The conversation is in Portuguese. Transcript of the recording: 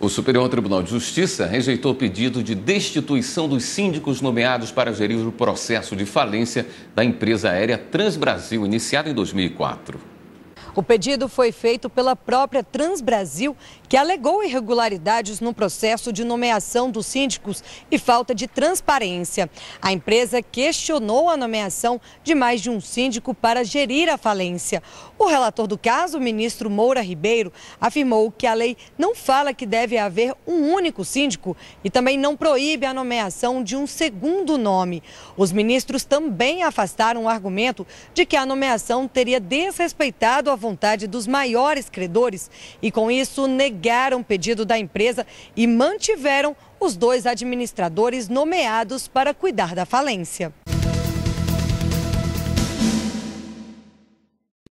O Superior Tribunal de Justiça rejeitou o pedido de destituição dos síndicos nomeados para gerir o processo de falência da empresa aérea Transbrasil, iniciado em 2004. O pedido foi feito pela própria Transbrasil, que alegou irregularidades no processo de nomeação dos síndicos e falta de transparência. A empresa questionou a nomeação de mais de um síndico para gerir a falência. O relator do caso, o ministro Moura Ribeiro, afirmou que a lei não fala que deve haver um único síndico e também não proíbe a nomeação de um segundo nome. Os ministros também afastaram o argumento de que a nomeação teria desrespeitado a vontade dos maiores credores e, com isso, negaram o pedido da empresa e mantiveram os dois administradores nomeados para cuidar da falência.